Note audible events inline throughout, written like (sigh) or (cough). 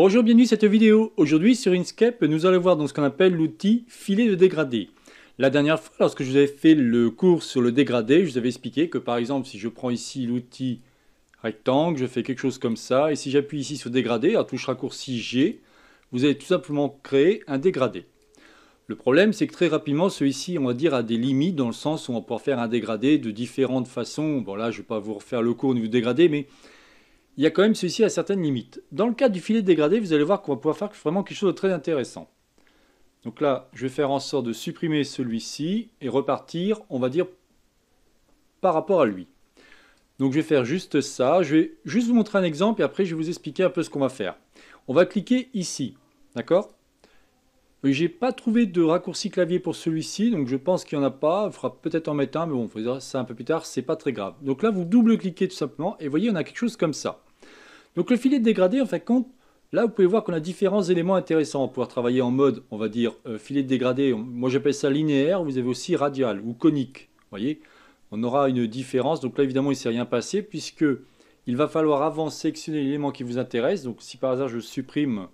Bonjour, bienvenue à cette vidéo. Aujourd'hui sur Inkscape, nous allons voir dans ce qu'on appelle l'outil filet de dégradé. La dernière fois, lorsque je vous avais fait le cours sur le dégradé, je vous avais expliqué que par exemple, si je prends ici l'outil rectangle, je fais quelque chose comme ça, et si j'appuie ici sur dégradé, à touche raccourci G, vous allez tout simplement créer un dégradé. Le problème, c'est que très rapidement, celui-ci, on va dire, a des limites dans le sens où on va faire un dégradé de différentes façons. Bon là, je ne vais pas vous refaire le cours au niveau dégradé, mais il y a quand même celui-ci à certaines limites. Dans le cas du filet dégradé, vous allez voir qu'on va pouvoir faire vraiment quelque chose de très intéressant. Donc là, je vais faire en sorte de supprimer celui-ci et repartir, on va dire, par rapport à lui. Donc je vais faire juste ça. Je vais juste vous montrer un exemple et après je vais vous expliquer un peu ce qu'on va faire. On va cliquer ici, d'accord Je n'ai pas trouvé de raccourci clavier pour celui-ci, donc je pense qu'il n'y en a pas. Il faudra peut-être en mettre un, mais bon, on fera ça un peu plus tard, c'est pas très grave. Donc là, vous double-cliquez tout simplement, et vous voyez, on a quelque chose comme ça. Donc le filet de dégradé, en fait, compte, là, vous pouvez voir qu'on a différents éléments intéressants pour pouvoir travailler en mode, on va dire, euh, filet de dégradé. Moi, j'appelle ça linéaire. Vous avez aussi radial ou conique. Vous voyez On aura une différence. Donc là, évidemment, il ne s'est rien passé puisque il va falloir avant sélectionner l'élément qui vous intéresse. Donc si par hasard, je supprime,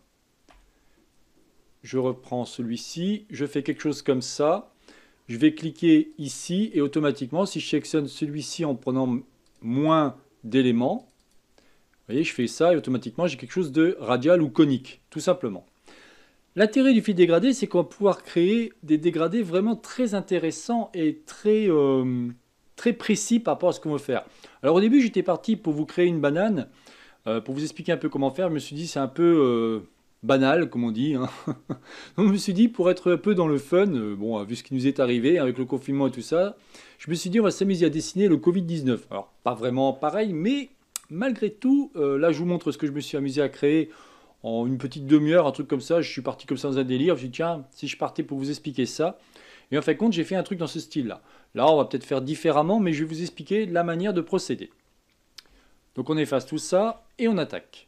je reprends celui-ci, je fais quelque chose comme ça. Je vais cliquer ici et automatiquement, si je sélectionne celui-ci en prenant moins d'éléments, vous voyez, je fais ça et automatiquement j'ai quelque chose de radial ou conique, tout simplement. L'intérêt du fil dégradé, c'est qu'on va pouvoir créer des dégradés vraiment très intéressants et très, euh, très précis par rapport à ce qu'on veut faire. Alors au début, j'étais parti pour vous créer une banane, euh, pour vous expliquer un peu comment faire. Je me suis dit, c'est un peu euh, banal, comme on dit. Hein. (laughs) Donc je me suis dit, pour être un peu dans le fun, bon, vu ce qui nous est arrivé avec le confinement et tout ça, je me suis dit, on va s'amuser à dessiner le Covid-19. Alors, pas vraiment pareil, mais malgré tout, euh, là je vous montre ce que je me suis amusé à créer en une petite demi-heure, un truc comme ça. Je suis parti comme ça dans un délire. Je me suis dit, tiens, si je partais pour vous expliquer ça. Et en fait, compte, j'ai fait un truc dans ce style-là. Là, on va peut-être faire différemment, mais je vais vous expliquer la manière de procéder. Donc on efface tout ça et on attaque.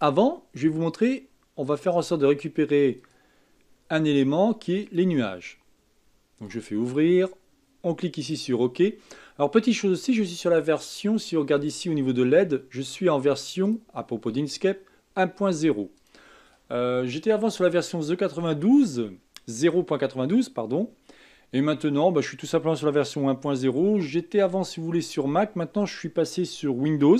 Avant, je vais vous montrer, on va faire en sorte de récupérer un élément qui est les nuages. Donc je fais ouvrir, on clique ici sur OK. Alors, petite chose aussi, je suis sur la version, si on regarde ici au niveau de l'aide, je suis en version, à propos d'Inkscape, 1.0. Euh, j'étais avant sur la version 0.92, pardon. Et maintenant, bah, je suis tout simplement sur la version 1.0. J'étais avant, si vous voulez, sur Mac. Maintenant, je suis passé sur Windows.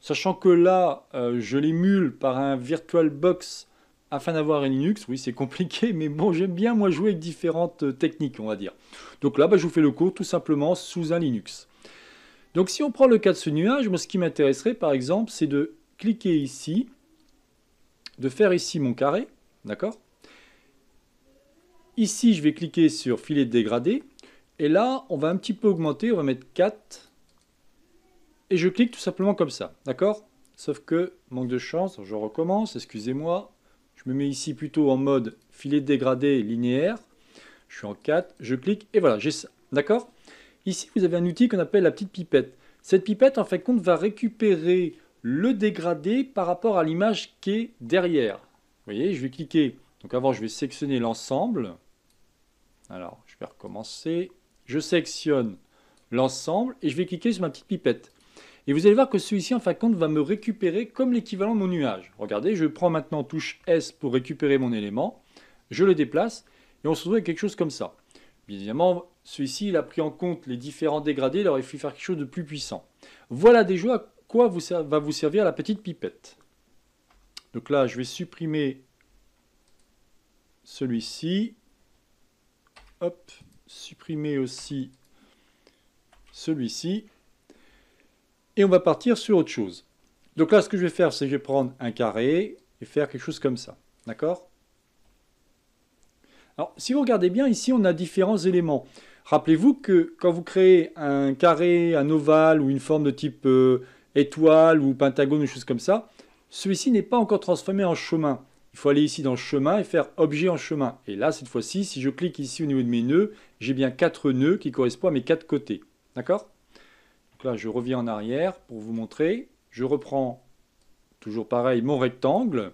Sachant que là, euh, je l'émule par un VirtualBox afin d'avoir un Linux, oui, c'est compliqué, (laughs) mais bon, j'aime bien moi jouer avec différentes euh, techniques, on va dire. Donc là, bah, je vous fais le cours tout simplement sous un Linux. Donc si on prend le cas de ce nuage, moi, ce qui m'intéresserait par exemple, c'est de cliquer ici, de faire ici mon carré, d'accord Ici, je vais cliquer sur filet de dégradé, et là, on va un petit peu augmenter, on va mettre 4, et je clique tout simplement comme ça, d'accord Sauf que, manque de chance, je recommence, excusez-moi, je me mets ici plutôt en mode filet dégradé linéaire. Je suis en 4, je clique et voilà, j'ai ça. D'accord Ici, vous avez un outil qu'on appelle la petite pipette. Cette pipette, en fait, compte, va récupérer le dégradé par rapport à l'image qui est derrière. Vous voyez, je vais cliquer. Donc avant, je vais sectionner l'ensemble. Alors, je vais recommencer. Je sélectionne l'ensemble et je vais cliquer sur ma petite pipette. Et vous allez voir que celui-ci, en fin de compte, va me récupérer comme l'équivalent de mon nuage. Regardez, je prends maintenant touche S pour récupérer mon élément, je le déplace, et on se retrouve avec quelque chose comme ça. Bien évidemment, celui-ci, il a pris en compte les différents dégradés, il aurait faire quelque chose de plus puissant. Voilà déjà à quoi vous, va vous servir la petite pipette. Donc là, je vais supprimer celui-ci. Hop, supprimer aussi celui-ci et on va partir sur autre chose. Donc là, ce que je vais faire, c'est que je vais prendre un carré et faire quelque chose comme ça. D'accord Alors, si vous regardez bien, ici, on a différents éléments. Rappelez-vous que quand vous créez un carré, un ovale ou une forme de type euh, étoile ou pentagone ou chose comme ça, celui-ci n'est pas encore transformé en chemin. Il faut aller ici dans chemin et faire objet en chemin. Et là, cette fois-ci, si je clique ici au niveau de mes nœuds, j'ai bien quatre nœuds qui correspondent à mes quatre côtés. D'accord donc là, je reviens en arrière pour vous montrer. Je reprends, toujours pareil, mon rectangle.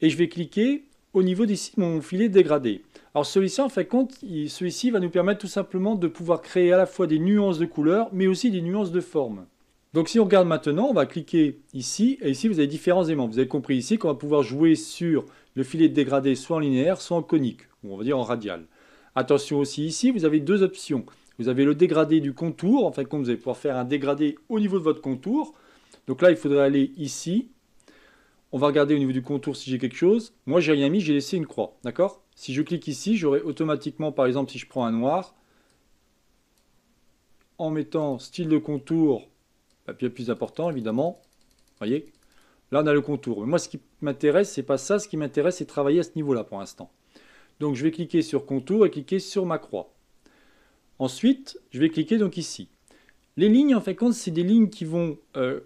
Et je vais cliquer au niveau d'ici, mon filet dégradé. Alors celui-ci, en fait, compte, celui-ci va nous permettre tout simplement de pouvoir créer à la fois des nuances de couleurs, mais aussi des nuances de forme. Donc si on regarde maintenant, on va cliquer ici, et ici vous avez différents aimants. Vous avez compris ici qu'on va pouvoir jouer sur le filet dégradé soit en linéaire, soit en conique, ou on va dire en radial. Attention aussi ici, vous avez deux options. Vous avez le dégradé du contour. En fait, comme vous allez pouvoir faire un dégradé au niveau de votre contour. Donc là, il faudrait aller ici. On va regarder au niveau du contour si j'ai quelque chose. Moi, j'ai rien mis, j'ai laissé une croix. D'accord Si je clique ici, j'aurai automatiquement, par exemple, si je prends un noir, en mettant style de contour, le plus important, évidemment. Vous voyez Là, on a le contour. Mais moi, ce qui m'intéresse, c'est pas ça. Ce qui m'intéresse, c'est travailler à ce niveau-là pour l'instant. Donc, je vais cliquer sur contour et cliquer sur ma croix. Ensuite, je vais cliquer donc ici. Les lignes, en fait, compte, c'est des lignes qui vont, euh,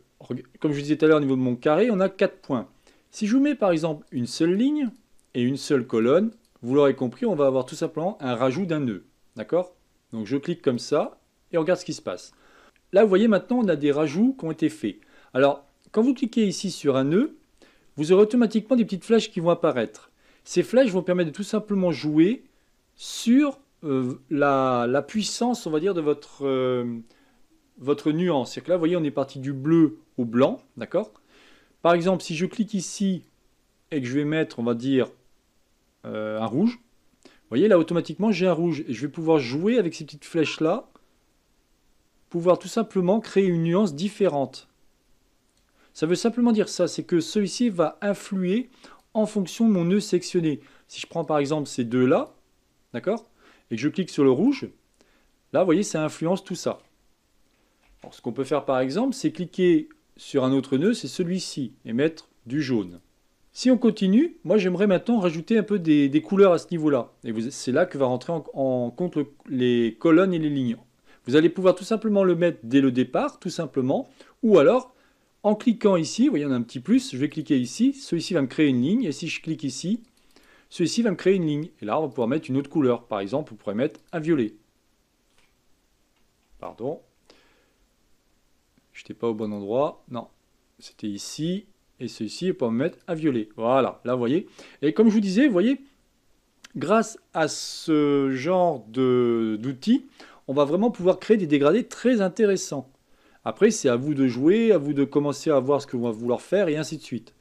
comme je disais tout à l'heure au niveau de mon carré, on a 4 points. Si je vous mets par exemple une seule ligne et une seule colonne, vous l'aurez compris, on va avoir tout simplement un rajout d'un nœud. D'accord Donc je clique comme ça et on regarde ce qui se passe. Là, vous voyez maintenant, on a des rajouts qui ont été faits. Alors, quand vous cliquez ici sur un nœud, vous aurez automatiquement des petites flèches qui vont apparaître. Ces flèches vont permettre de tout simplement jouer sur euh, la, puissance, on va dire, de votre, euh, votre nuance. C'est-à-dire que là, vous voyez, on est parti du bleu au blanc, d'accord Par exemple, si je clique ici et que je vais mettre, on va dire, euh, un rouge, vous voyez, là, automatiquement, j'ai un rouge. Et je vais pouvoir jouer avec ces petites flèches-là, pouvoir tout simplement créer une nuance différente. Ça veut simplement dire ça, c'est que celui-ci va influer en fonction de mon nœud sectionné. Si je prends par exemple ces deux-là, d'accord et que je clique sur le rouge, là, vous voyez, ça influence tout ça. Alors, ce qu'on peut faire par exemple, c'est cliquer sur un autre nœud, c'est celui-ci, et mettre du jaune. Si on continue, moi j'aimerais maintenant rajouter un peu des, couleurs à ce niveau-là. Et c'est là que va rentrer en, compte les colonnes et les lignes. Vous allez pouvoir tout simplement le mettre dès le départ, tout simplement, ou alors en cliquant ici, vous voyez, on a un petit plus, je vais cliquer ici, celui-ci va me créer une ligne, et si je clique ici, celui-ci va me créer une ligne. Et là, on va pouvoir mettre une autre couleur. Par exemple, vous pourrez mettre un violet. Pardon. Je n'étais pas au bon endroit. Non, c'était ici. Et celui-ci, on me mettre un violet. Voilà, là, vous voyez. Et comme je vous disais, vous voyez, grâce à ce genre d'outils, on va vraiment pouvoir créer des dégradés très intéressants. Après, c'est à vous de jouer, à vous de commencer à voir ce que vous va vouloir faire, et ainsi de suite.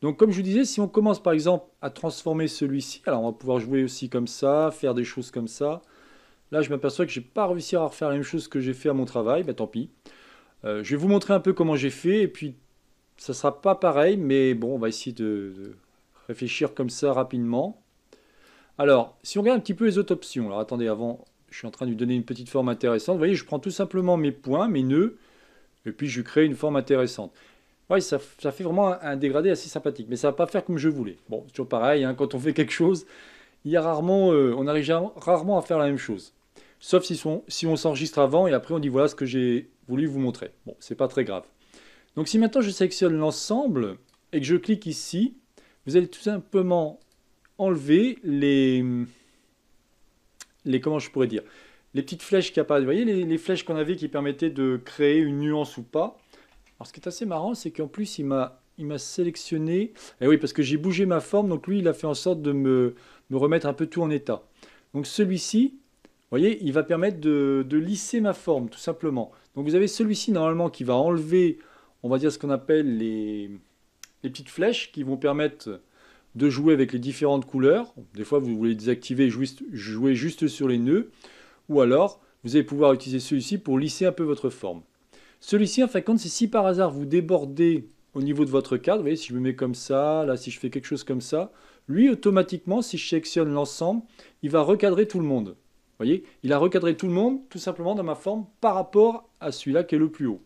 Donc comme je vous disais, si on commence par exemple à transformer celui-ci, alors on va pouvoir jouer aussi comme ça, faire des choses comme ça. Là je m'aperçois que je n'ai pas réussi à refaire la même chose que j'ai fait à mon travail, mais bah, tant pis. Euh, je vais vous montrer un peu comment j'ai fait, et puis ça sera pas pareil, mais bon, on va essayer de, réfléchir comme ça rapidement. Alors, si on regarde un petit peu les autres options, alors attendez, avant, je suis en train de lui donner une petite forme intéressante. Vous voyez, je prends tout simplement mes points, mes nœuds, et puis je crée une forme intéressante. Oui, ça, fait vraiment un, dégradé assez sympathique, mais ça ne va pas faire comme je voulais. Bon, c'est toujours pareil, hein, quand on fait quelque chose, il y a rarement, euh, on arrive rarement à faire la même chose. Sauf si, si on s'enregistre avant et après on dit voilà ce que j'ai voulu vous montrer. Bon, c'est pas très grave. Donc si maintenant je sélectionne l'ensemble et que je clique ici, vous allez tout simplement enlever les, les comment je pourrais dire, les petites flèches qui apparaissent. Vous voyez les, les flèches qu'on avait qui permettaient de créer une nuance ou pas. Alors ce qui est assez marrant, c'est qu'en plus, il m'a, sélectionné. Et eh oui, parce que j'ai bougé ma forme, donc lui, il a fait en sorte de me, remettre un peu tout en état. Donc celui-ci, vous voyez, il va permettre de, lisser ma forme, tout simplement. Donc vous avez celui-ci, normalement, qui va enlever, on va dire, ce qu'on appelle les, les petites flèches qui vont permettre de jouer avec les différentes couleurs. Des fois, vous voulez désactiver et jouer juste sur les nœuds. Ou alors, vous allez pouvoir utiliser celui-ci pour lisser un peu votre forme. Celui-ci, en fin de compte, c'est si par hasard vous débordez au niveau de votre cadre, vous voyez, si je me mets comme ça, là, si je fais quelque chose comme ça, lui, automatiquement, si je sélectionne l'ensemble, il va recadrer tout le monde. Vous voyez, il a recadré tout le monde, tout simplement dans ma forme, par rapport à celui-là qui est le plus haut.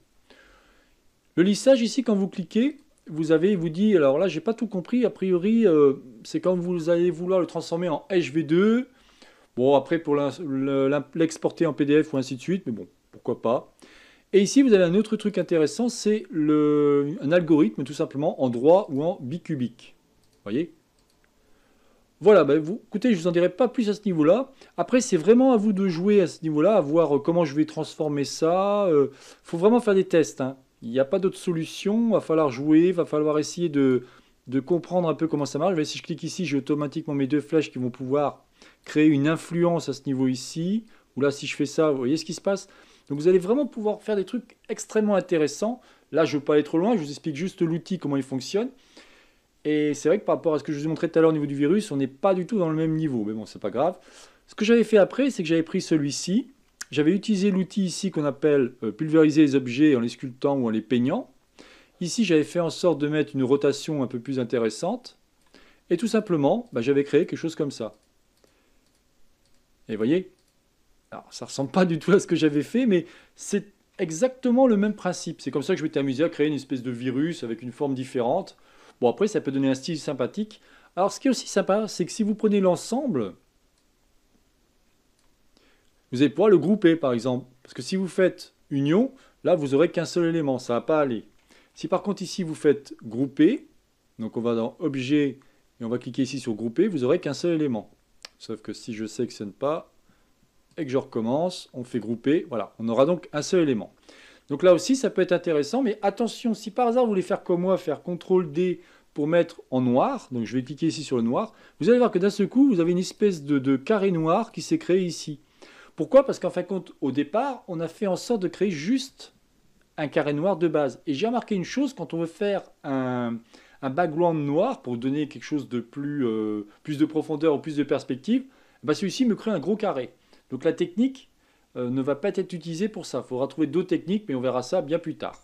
Le lissage, ici, quand vous cliquez, vous avez, il vous dit, alors là, j'ai pas tout compris, a priori, euh, c'est quand vous allez vouloir le transformer en HV2, bon, après, pour l'exporter en PDF ou ainsi de suite, mais bon, pourquoi pas. Et ici, vous avez un autre truc intéressant, c'est un algorithme tout simplement en droit ou en bicubique. voyez Voilà, ben, vous, écoutez, je ne vous en dirai pas plus à ce niveau-là. Après, c'est vraiment à vous de jouer à ce niveau-là, à voir euh, comment je vais transformer ça. Il euh, faut vraiment faire des tests. Hein. Il n'y a pas d'autre solution, il va falloir jouer, il va falloir essayer de, comprendre un peu comment ça marche. Ben, si je clique ici, j'ai automatiquement mes deux flèches qui vont pouvoir créer une influence à ce niveau ici. Ou là, si je fais ça, vous voyez ce qui se passe donc vous allez vraiment pouvoir faire des trucs extrêmement intéressants. Là, je ne veux pas aller trop loin, je vous explique juste l'outil, comment il fonctionne. Et c'est vrai que par rapport à ce que je vous ai montré tout à l'heure au niveau du virus, on n'est pas du tout dans le même niveau, mais bon, c'est pas grave. Ce que j'avais fait après, c'est que j'avais pris celui-ci, j'avais utilisé l'outil ici qu'on appelle euh, pulvériser les objets en les sculptant ou en les peignant. Ici, j'avais fait en sorte de mettre une rotation un peu plus intéressante. Et tout simplement, bah, j'avais créé quelque chose comme ça. Et vous voyez, alors, ça ressemble pas du tout à ce que j'avais fait, mais c'est exactement le même principe. C'est comme ça que je m'étais amusé à créer une espèce de virus avec une forme différente. Bon, après, ça peut donner un style sympathique. Alors, ce qui est aussi sympa, c'est que si vous prenez l'ensemble, vous allez pouvoir le grouper, par exemple. Parce que si vous faites union, là, vous aurez qu'un seul élément, ça ne va pas aller. Si par contre, ici, vous faites grouper, donc on va dans objet, et on va cliquer ici sur grouper, vous aurez qu'un seul élément. Sauf que si je sélectionne pas, et que je recommence, on fait grouper, voilà, on aura donc un seul élément. Donc là aussi, ça peut être intéressant, mais attention, si par hasard vous voulez faire comme moi, faire CTRL D pour mettre en noir, donc je vais cliquer ici sur le noir, vous allez voir que d'un seul coup, vous avez une espèce de, carré noir qui s'est créé ici. Pourquoi Parce qu'en fin de compte, au départ, on a fait en sorte de créer juste un carré noir de base. Et j'ai remarqué une chose, quand on veut faire un, background noir pour donner quelque chose de plus, euh, de profondeur ou plus de perspective, eh ben, celui-ci me crée un gros carré. Donc la technique euh, ne va pas être utilisée pour ça. Il faudra trouver d'autres techniques, mais on verra ça bien plus tard.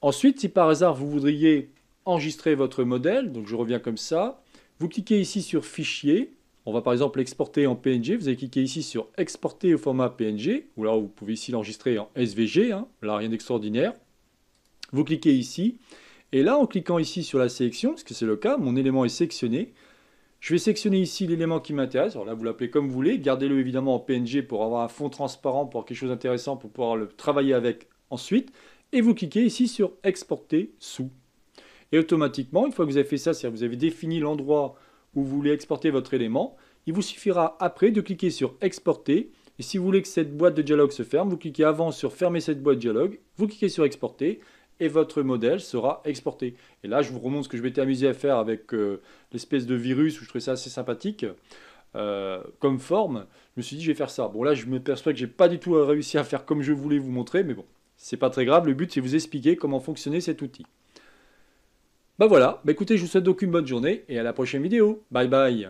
Ensuite, si par hasard vous voudriez enregistrer votre modèle, donc je reviens comme ça, vous cliquez ici sur Fichier, on va par exemple l'exporter en PNG, vous allez cliquer ici sur Exporter au format PNG, ou là, vous pouvez ici l'enregistrer en SVG, hein. là rien d'extraordinaire. Vous cliquez ici, et là en cliquant ici sur la sélection, parce que c'est le cas, mon élément est sélectionné, je vais sélectionner ici l'élément qui m'intéresse. Alors là, vous l'appelez comme vous voulez. Gardez-le évidemment en PNG pour avoir un fond transparent, pour quelque chose d'intéressant, pour pouvoir le travailler avec ensuite. Et vous cliquez ici sur Exporter sous. Et automatiquement, une fois que vous avez fait ça, c'est-à-dire que vous avez défini l'endroit où vous voulez exporter votre élément, il vous suffira après de cliquer sur Exporter. Et si vous voulez que cette boîte de dialogue se ferme, vous cliquez avant sur Fermer cette boîte de dialogue, vous cliquez sur Exporter, et votre modèle sera exporté. Et là, je vous remonte ce que je m'étais amusé à faire avec euh, l'espèce de virus où je trouvais ça assez sympathique. Euh, comme forme, je me suis dit je vais faire ça. Bon là je me perçois que j'ai pas du tout réussi à faire comme je voulais vous montrer, mais bon, c'est pas très grave, le but c'est vous expliquer comment fonctionnait cet outil. Bah ben voilà, bah écoutez, je vous souhaite donc une bonne journée et à la prochaine vidéo. Bye bye